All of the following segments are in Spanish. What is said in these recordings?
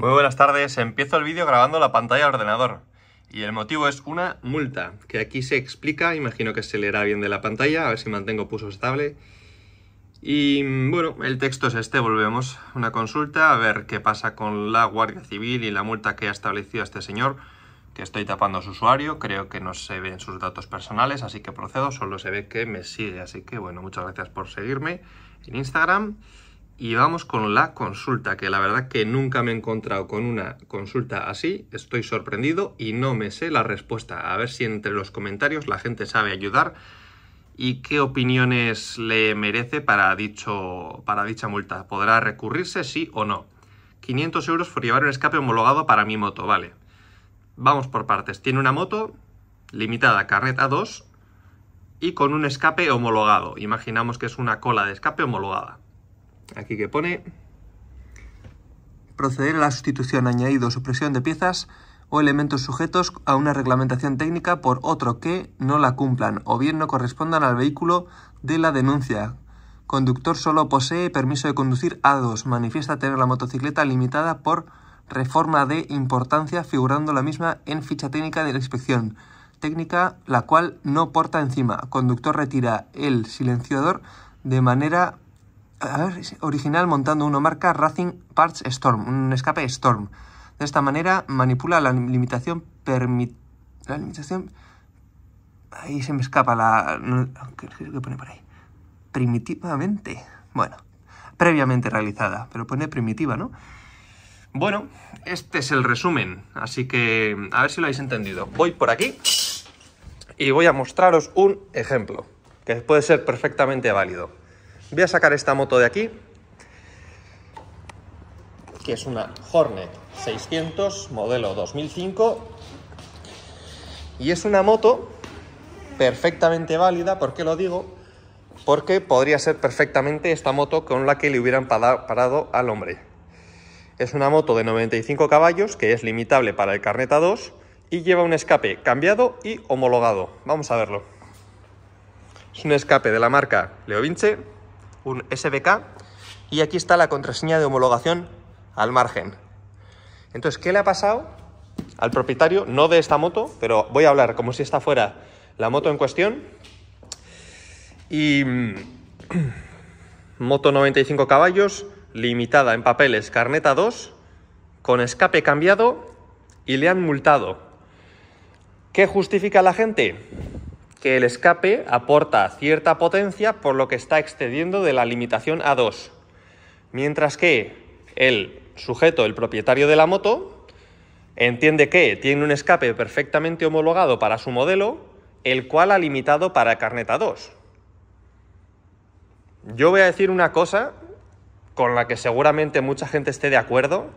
Muy buenas tardes, empiezo el vídeo grabando la pantalla del ordenador y el motivo es una multa que aquí se explica, imagino que se leerá bien de la pantalla, a ver si mantengo puso estable y bueno, el texto es este, volvemos a una consulta a ver qué pasa con la Guardia Civil y la multa que ha establecido este señor que estoy tapando a su usuario, creo que no se ven sus datos personales, así que procedo, solo se ve que me sigue, así que bueno, muchas gracias por seguirme en Instagram y vamos con la consulta, que la verdad que nunca me he encontrado con una consulta así, estoy sorprendido y no me sé la respuesta. A ver si entre los comentarios la gente sabe ayudar y qué opiniones le merece para, dicho, para dicha multa. ¿Podrá recurrirse, sí o no? 500 euros por llevar un escape homologado para mi moto, vale. Vamos por partes. Tiene una moto limitada, carreta 2 y con un escape homologado. Imaginamos que es una cola de escape homologada aquí que pone proceder a la sustitución, añadido supresión de piezas o elementos sujetos a una reglamentación técnica por otro que no la cumplan o bien no correspondan al vehículo de la denuncia. Conductor solo posee permiso de conducir A2. Manifiesta tener la motocicleta limitada por reforma de importancia figurando la misma en ficha técnica de la inspección. Técnica la cual no porta encima. Conductor retira el silenciador de manera original montando una marca Racing Parts Storm, un escape Storm. De esta manera manipula la limitación permit... La limitación... Ahí se me escapa la... qué pone por ahí? Primitivamente. Bueno, previamente realizada, pero pone primitiva, ¿no? Bueno, este es el resumen, así que a ver si lo habéis entendido. Voy por aquí y voy a mostraros un ejemplo que puede ser perfectamente válido. Voy a sacar esta moto de aquí, que es una Hornet 600 modelo 2005 y es una moto perfectamente válida, ¿por qué lo digo? Porque podría ser perfectamente esta moto con la que le hubieran parado al hombre. Es una moto de 95 caballos que es limitable para el Carneta 2 y lleva un escape cambiado y homologado. Vamos a verlo. Es un escape de la marca Leovinche un SBK y aquí está la contraseña de homologación al margen. Entonces, ¿qué le ha pasado al propietario? No de esta moto, pero voy a hablar como si esta fuera la moto en cuestión. Y mm, moto 95 caballos, limitada en papeles, carneta 2, con escape cambiado y le han multado. ¿Qué justifica la gente? que el escape aporta cierta potencia por lo que está excediendo de la limitación a 2, mientras que el sujeto, el propietario de la moto, entiende que tiene un escape perfectamente homologado para su modelo, el cual ha limitado para carneta 2. Yo voy a decir una cosa con la que seguramente mucha gente esté de acuerdo.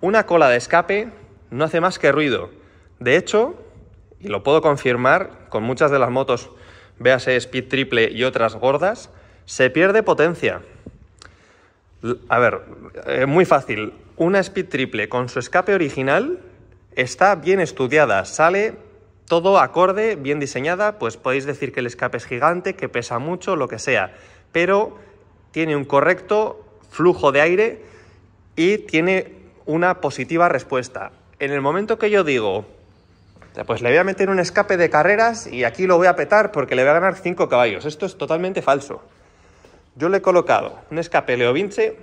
Una cola de escape no hace más que ruido. De hecho, y lo puedo confirmar, con muchas de las motos, véase Speed Triple y otras gordas, se pierde potencia. A ver, eh, muy fácil. Una Speed Triple con su escape original está bien estudiada, sale todo acorde, bien diseñada, pues podéis decir que el escape es gigante, que pesa mucho, lo que sea, pero tiene un correcto flujo de aire y tiene una positiva respuesta. En el momento que yo digo, pues le voy a meter un escape de carreras y aquí lo voy a petar porque le voy a ganar 5 caballos. Esto es totalmente falso. Yo le he colocado un escape Leovince,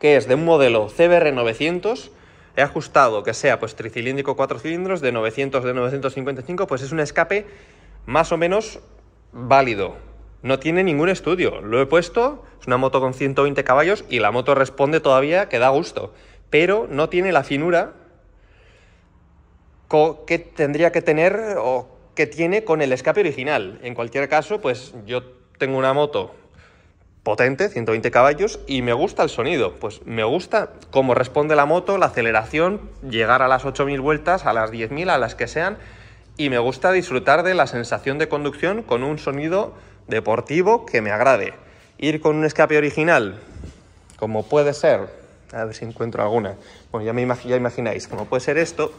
que es de un modelo CBR 900. He ajustado que sea pues tricilíndrico 4 cilindros de 900 de 955, pues es un escape más o menos válido. No tiene ningún estudio. Lo he puesto, es una moto con 120 caballos y la moto responde todavía que da gusto, pero no tiene la finura ¿Qué tendría que tener o qué tiene con el escape original. En cualquier caso, pues yo tengo una moto potente, 120 caballos, y me gusta el sonido. Pues me gusta cómo responde la moto, la aceleración, llegar a las 8.000 vueltas, a las 10.000, a las que sean, y me gusta disfrutar de la sensación de conducción con un sonido deportivo que me agrade. Ir con un escape original, como puede ser, a ver si encuentro alguna, bueno, ya, me ya imagináis, como puede ser esto,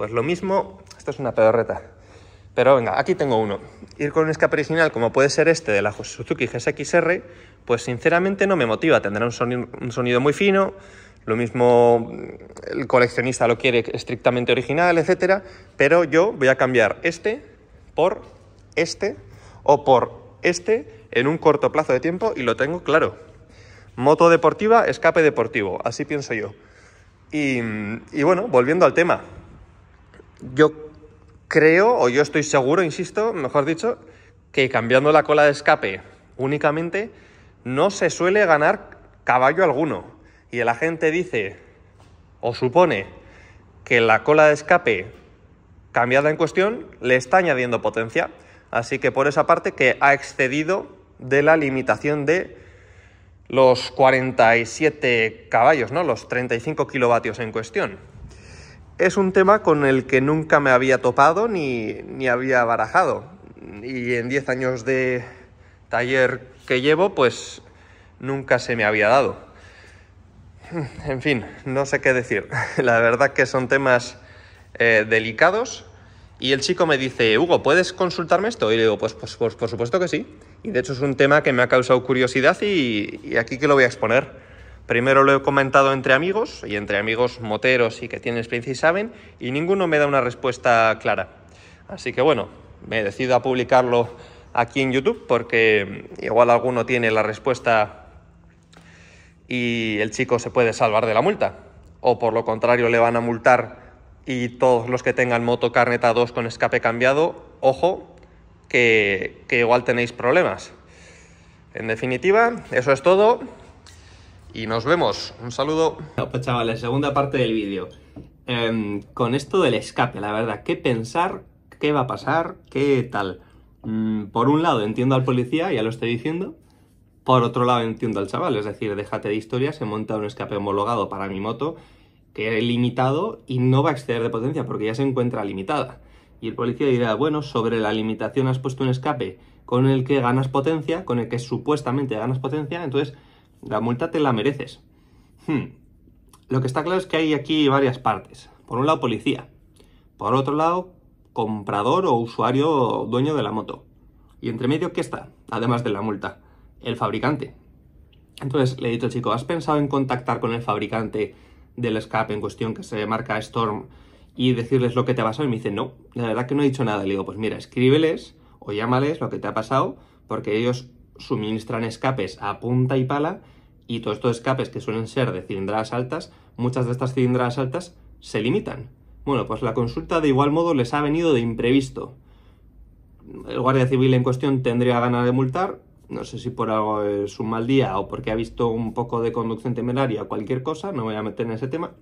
pues lo mismo, esto es una pedorreta. Pero venga, aquí tengo uno. Ir con un escape original como puede ser este de la Suzuki GSX-R, pues sinceramente no me motiva. Tendrá un sonido, muy fino, lo mismo mm, el coleccionista lo quiere estrictamente original, etcétera, pero yo voy a cambiar este por este o por este en un corto plazo de tiempo y lo tengo claro. Moto deportiva, escape deportivo, así pienso yo. y bueno, volviendo al tema, yo creo, o yo estoy seguro, insisto, mejor dicho, que cambiando la cola de escape únicamente no se suele ganar caballo alguno. Y la gente dice o supone que la cola de escape cambiada en cuestión le está añadiendo potencia. Así que por esa parte que ha excedido de la limitación de los 47 caballos, ¿no? Los 35 kilovatios en cuestión es un tema con el que nunca me había topado ni, había barajado. Y en 10 años de taller que llevo, pues nunca se me había dado. En fin, no sé qué decir. La verdad que son temas eh, delicados. Y el chico me dice, Hugo, ¿puedes consultarme esto? Y le digo, pues, pues por supuesto que sí. Y de hecho es un tema que me ha causado curiosidad y aquí que lo voy a exponer. Primero lo he comentado entre amigos, y entre amigos moteros y que tienen experiencia y saben, y ninguno me da una respuesta clara. Así que bueno, me decido a publicarlo aquí en YouTube porque igual alguno tiene la respuesta y el chico se puede salvar de la multa. O por lo contrario le van a multar y todos los que tengan moto carneta 2 con escape cambiado, ojo, que, que igual tenéis problemas. En definitiva, eso es todo y nos vemos. Un saludo. chaval pues chavales, segunda parte del vídeo. Em, con esto del escape, la verdad, ¿qué pensar? ¿Qué va a pasar? ¿Qué tal? Mm, por un lado entiendo al policía, ya lo estoy diciendo. Por otro lado entiendo al chaval, es decir, déjate de historia, se monta un escape homologado para mi moto que es limitado y no va a exceder de potencia porque ya se encuentra limitada. Y el policía dirá, bueno, sobre la limitación has puesto un escape con el que ganas potencia, con el que supuestamente ganas potencia, entonces la multa te la mereces. Hmm. Lo que está claro es que hay aquí varias partes. Por un lado, policía. Por otro lado, comprador o usuario dueño de la moto. Y entre medio, ¿qué está? Además de la multa. El fabricante. Entonces le he dicho al chico, ¿has pensado en contactar con el fabricante del escape en cuestión que se marca Storm y decirles lo que te ha pasado? Y me dice, no, la verdad que no he dicho nada. Le digo, pues mira, escríbeles o llámales lo que te ha pasado porque ellos suministran escapes a punta y pala y todos estos escapes que suelen ser de cilindradas altas, muchas de estas cilindradas altas se limitan. Bueno, pues la consulta de igual modo les ha venido de imprevisto. El guardia civil en cuestión tendría ganas de multar, no sé si por algo es un mal día o porque ha visto un poco de conducción temeraria o cualquier cosa, no voy a meter en ese tema.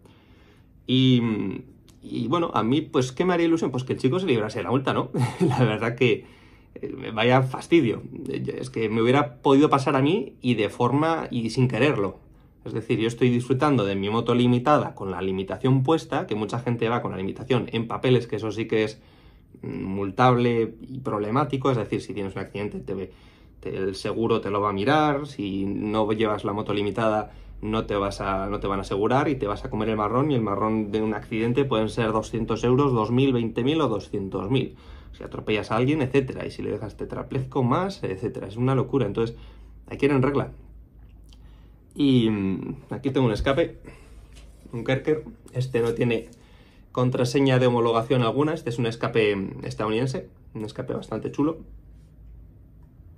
Y, y bueno, a mí, pues, ¿qué me haría ilusión? Pues que el chico se librase de la multa, ¿no? la verdad que, eh, vaya fastidio. Es que me hubiera podido pasar a mí y de forma y sin quererlo. Es decir, yo estoy disfrutando de mi moto limitada con la limitación puesta, que mucha gente va con la limitación en papeles, que eso sí que es multable y problemático. Es decir, si tienes un accidente, el seguro te lo va a mirar, si no llevas la moto limitada, no te, vas a, no te van a asegurar y te vas a comer el marrón. Y el marrón de un accidente pueden ser 200 euros, 2.000, 20.000 o 200.000 si atropellas a alguien, etcétera, y si le dejas tetraplezco más, etcétera. Es una locura, entonces hay que ir en regla. Y mm, aquí tengo un escape, un Kerker, este no tiene contraseña de homologación alguna, este es un escape mm, estadounidense, un escape bastante chulo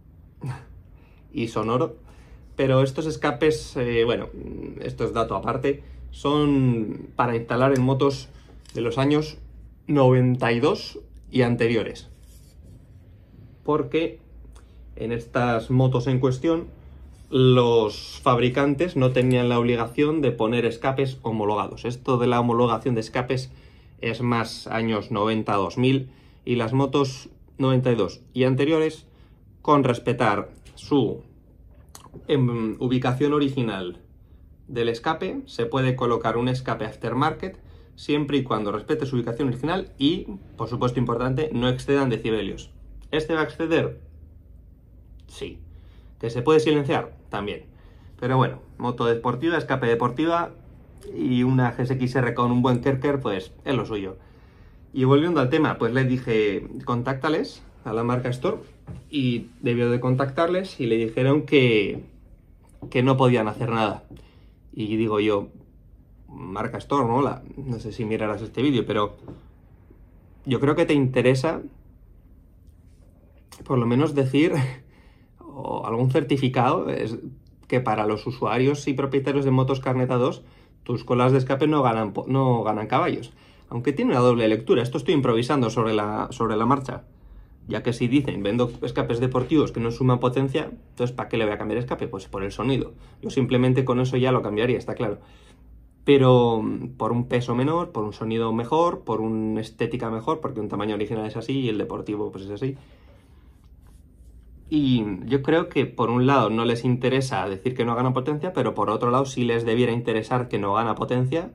y sonoro, pero estos escapes, eh, bueno, mm, esto es dato aparte, son para instalar en motos de los años 92 y anteriores. Porque en estas motos en cuestión los fabricantes no tenían la obligación de poner escapes homologados. Esto de la homologación de escapes es más años 90-2000 y las motos 92 y anteriores con respetar su em, ubicación original del escape se puede colocar un escape aftermarket siempre y cuando respete su ubicación original y, por supuesto importante, no excedan decibelios. ¿Este va a exceder? Sí. ¿Que se puede silenciar? También. Pero bueno, moto deportiva, escape deportiva y una GSXR con un buen Kerker, pues es lo suyo. Y volviendo al tema, pues le dije, contáctales a la marca Store y debió de contactarles y le dijeron que, que no podían hacer nada. Y digo yo, marca Storm, ¿no? no sé si mirarás este vídeo, pero yo creo que te interesa por lo menos decir o algún certificado es que para los usuarios y propietarios de motos Carneta 2 tus colas de escape no ganan, no ganan caballos. Aunque tiene una doble lectura, esto estoy improvisando sobre la, sobre la marcha. Ya que si dicen vendo escapes deportivos que no suman potencia, entonces ¿para qué le voy a cambiar escape? Pues por el sonido. Yo simplemente con eso ya lo cambiaría, está claro pero mm, por un peso menor, por un sonido mejor, por una estética mejor, porque un tamaño original es así y el deportivo pues es así. Y yo creo que por un lado no les interesa decir que no gana potencia, pero por otro lado sí les debiera interesar que no gana potencia,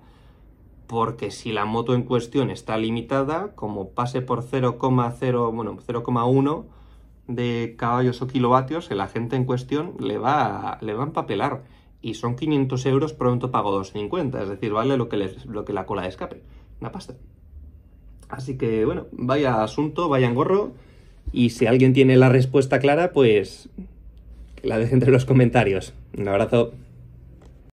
porque si la moto en cuestión está limitada, como pase por 0,0, 0,1 de caballos o kilovatios, la gente en cuestión le va, le va a empapelar y son 500 euros, pronto pago 2,50, es decir, vale lo que, lo que la cola de escape, una pasta. Así que bueno, vaya asunto, vaya engorro, y si alguien tiene la respuesta clara, pues la deje entre los comentarios. Un abrazo.